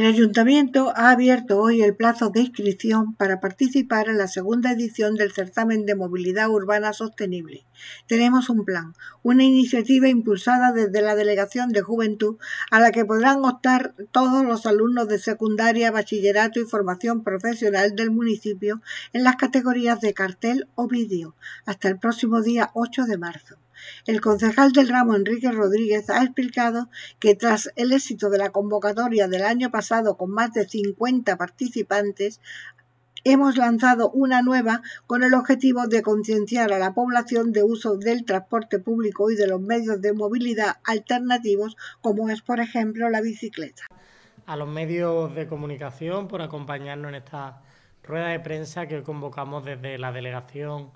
El Ayuntamiento ha abierto hoy el plazo de inscripción para participar en la segunda edición del certamen de movilidad urbana sostenible. Tenemos un plan, una iniciativa impulsada desde la Delegación de Juventud a la que podrán optar todos los alumnos de secundaria, bachillerato y formación profesional del municipio en las categorías de cartel o vídeo hasta el próximo día 8 de marzo. El concejal del ramo Enrique Rodríguez ha explicado que tras el éxito de la convocatoria del año pasado con más de 50 participantes, hemos lanzado una nueva con el objetivo de concienciar a la población de uso del transporte público y de los medios de movilidad alternativos como es por ejemplo la bicicleta. A los medios de comunicación por acompañarnos en esta rueda de prensa que convocamos desde la Delegación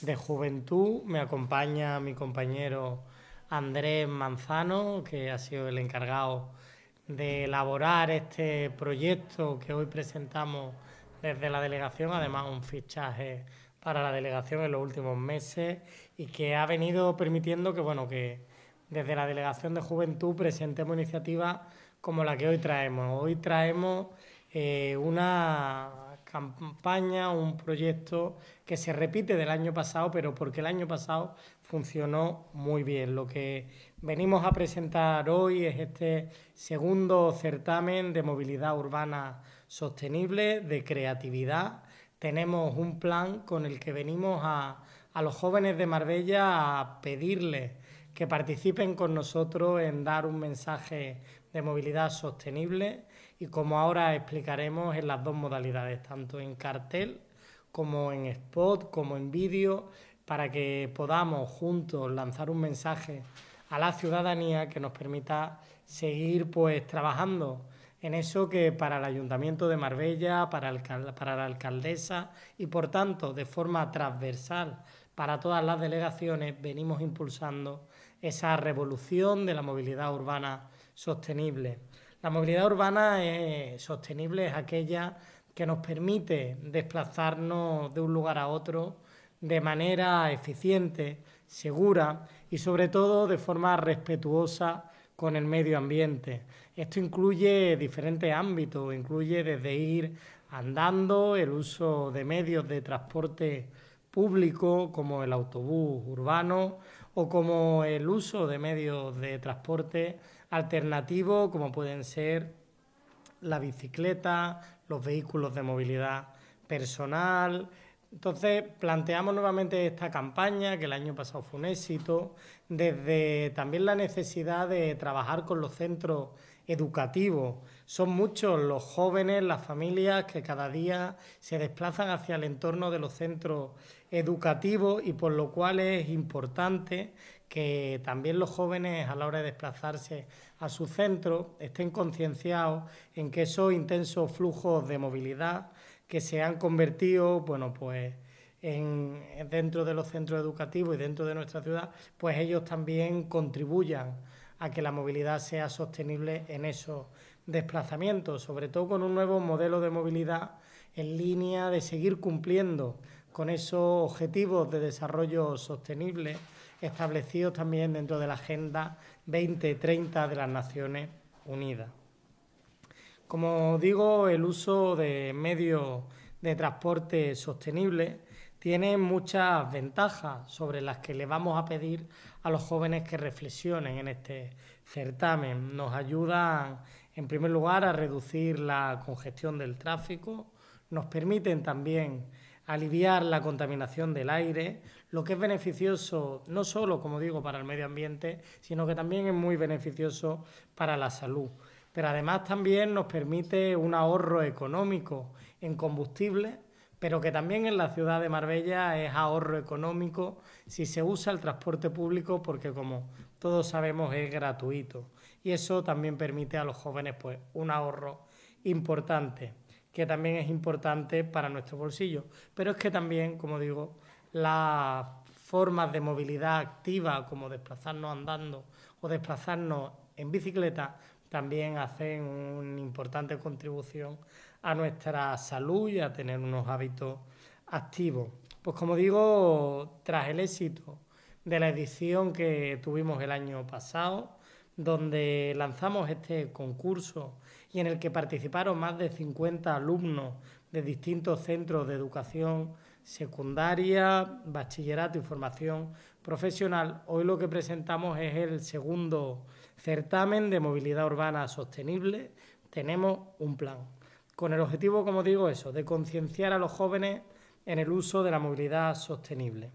de juventud me acompaña mi compañero Andrés Manzano, que ha sido el encargado de elaborar este proyecto que hoy presentamos desde la delegación, además un fichaje para la delegación en los últimos meses y que ha venido permitiendo que, bueno, que desde la delegación de juventud presentemos iniciativas como la que hoy traemos. Hoy traemos eh, una campaña, un proyecto que se repite del año pasado, pero porque el año pasado funcionó muy bien. Lo que venimos a presentar hoy es este segundo certamen de movilidad urbana sostenible, de creatividad. Tenemos un plan con el que venimos a, los jóvenes de Marbella a pedirles que participen con nosotros en dar un mensaje de movilidad sostenible y como ahora explicaremos en las dos modalidades, tanto en cartel como en spot, como en vídeo, para que podamos juntos lanzar un mensaje a la ciudadanía que nos permita seguir pues trabajando en eso que para el Ayuntamiento de Marbella, para, para la alcaldesa y por tanto de forma transversal para todas las delegaciones venimos impulsando esa revolución de la movilidad urbana sostenible. La movilidad urbana sostenible es aquella que nos permite desplazarnos de un lugar a otro de manera eficiente, segura y sobre todo de forma respetuosa con el medio ambiente. Esto incluye diferentes ámbitos, incluye desde ir andando, el uso de medios de transporte público como el autobús urbano o como el uso de medios de transporte alternativo, como pueden ser la bicicleta, los vehículos de movilidad personal. Entonces, planteamos nuevamente esta campaña, que el año pasado fue un éxito, desde también la necesidad de trabajar con los centros educativos. Son muchos los jóvenes, las familias que cada día se desplazan hacia el entorno de los centros educativos y por lo cual es importante que también los jóvenes a la hora de desplazarse a su centro estén concienciados en que esos intensos flujos de movilidad que se han convertido, bueno, pues en, dentro de los centros educativos y dentro de nuestra ciudad, pues ellos también contribuyan a que la movilidad sea sostenible en esos desplazamientos, sobre todo con un nuevo modelo de movilidad en línea de seguir cumpliendo con esos objetivos de desarrollo sostenible establecidos también dentro de la Agenda 2030 de las Naciones Unidas. Como digo, el uso de medios de transporte sostenible tiene muchas ventajas sobre las que le vamos a pedir a los jóvenes que reflexionen en este certamen. Nos ayudan, en primer lugar, a reducir la congestión del tráfico, nos permiten también aliviar la contaminación del aire, lo que es beneficioso no solo, como digo, para el medio ambiente, sino que también es muy beneficioso para la salud. Pero además también nos permite un ahorro económico en combustible, pero que también en la ciudad de Marbella es ahorro económico si se usa el transporte público, porque como todos sabemos es gratuito. Y eso también permite a los jóvenes pues, un ahorro importante que también es importante para nuestro bolsillo. Pero es que también, como digo, las formas de movilidad activa, como desplazarnos andando o desplazarnos en bicicleta, también hacen una importante contribución a nuestra salud y a tener unos hábitos activos. Pues como digo, tras el éxito de la edición que tuvimos el año pasado, donde lanzamos este concurso y en el que participaron más de 50 alumnos de distintos centros de educación secundaria, bachillerato y formación profesional, hoy lo que presentamos es el segundo certamen de movilidad urbana sostenible. Tenemos un plan, con el objetivo, como digo, eso, de concienciar a los jóvenes en el uso de la movilidad sostenible.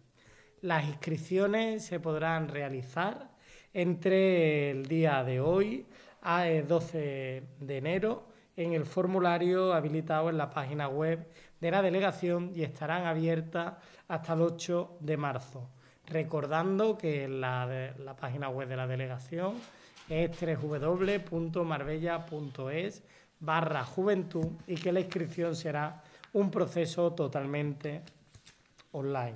Las inscripciones se podrán realizar entre el día de hoy a 12 eh, de enero en el formulario habilitado en la página web de la delegación y estarán abiertas hasta el 8 de marzo. Recordando que la, la página web de la delegación es www.marbella.es barra juventud y que la inscripción será un proceso totalmente online.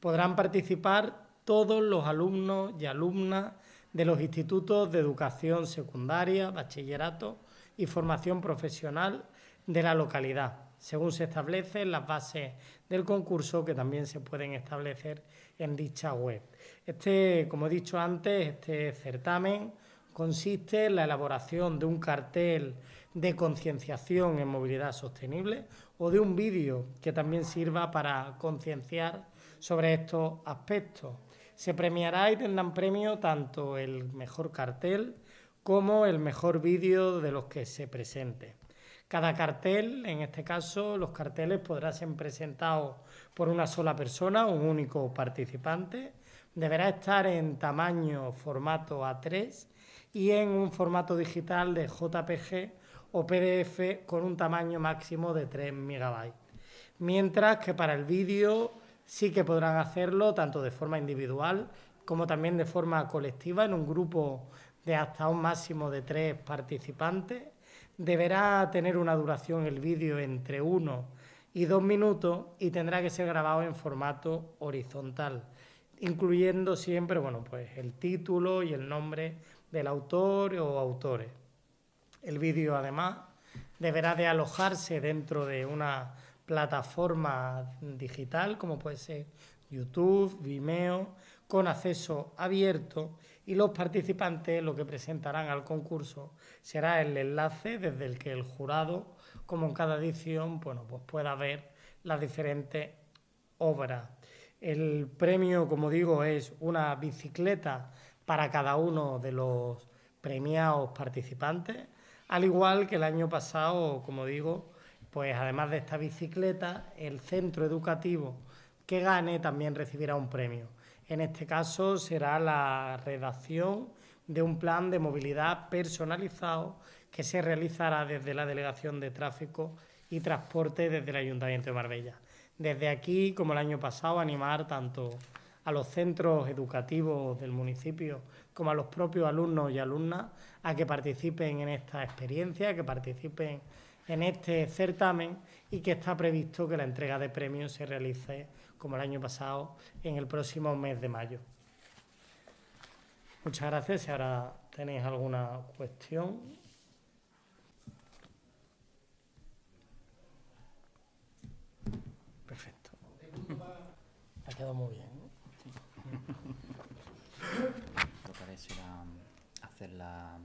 Podrán participar todos los alumnos y alumnas de los institutos de educación secundaria, bachillerato y formación profesional de la localidad, según se establecen las bases del concurso que también se pueden establecer en dicha web. Este, como he dicho antes, este certamen consiste en la elaboración de un cartel de concienciación en movilidad sostenible o de un vídeo que también sirva para concienciar sobre estos aspectos se premiará y tendrán premio tanto el mejor cartel como el mejor vídeo de los que se presente. Cada cartel, en este caso, los carteles podrán ser presentados por una sola persona, un único participante. Deberá estar en tamaño formato A3 y en un formato digital de JPG o PDF con un tamaño máximo de 3 MB. Mientras que para el vídeo sí que podrán hacerlo tanto de forma individual como también de forma colectiva en un grupo de hasta un máximo de tres participantes. Deberá tener una duración el vídeo entre uno y dos minutos y tendrá que ser grabado en formato horizontal, incluyendo siempre bueno, pues, el título y el nombre del autor o autores. El vídeo además deberá de alojarse dentro de una plataforma digital como puede ser YouTube, Vimeo, con acceso abierto y los participantes lo que presentarán al concurso será el enlace desde el que el jurado, como en cada edición, bueno, pues pueda ver las diferentes obras. El premio, como digo, es una bicicleta para cada uno de los premiados participantes, al igual que el año pasado, como digo, pues además de esta bicicleta, el centro educativo que gane también recibirá un premio. En este caso será la redacción de un plan de movilidad personalizado que se realizará desde la Delegación de Tráfico y Transporte desde el Ayuntamiento de Marbella. Desde aquí, como el año pasado, animar tanto a los centros educativos del municipio como a los propios alumnos y alumnas a que participen en esta experiencia, que participen en este certamen y que está previsto que la entrega de premios se realice, como el año pasado, en el próximo mes de mayo. Muchas gracias. Si ahora tenéis alguna cuestión. Perfecto. Ha quedado muy bien. ¿eh? hacer la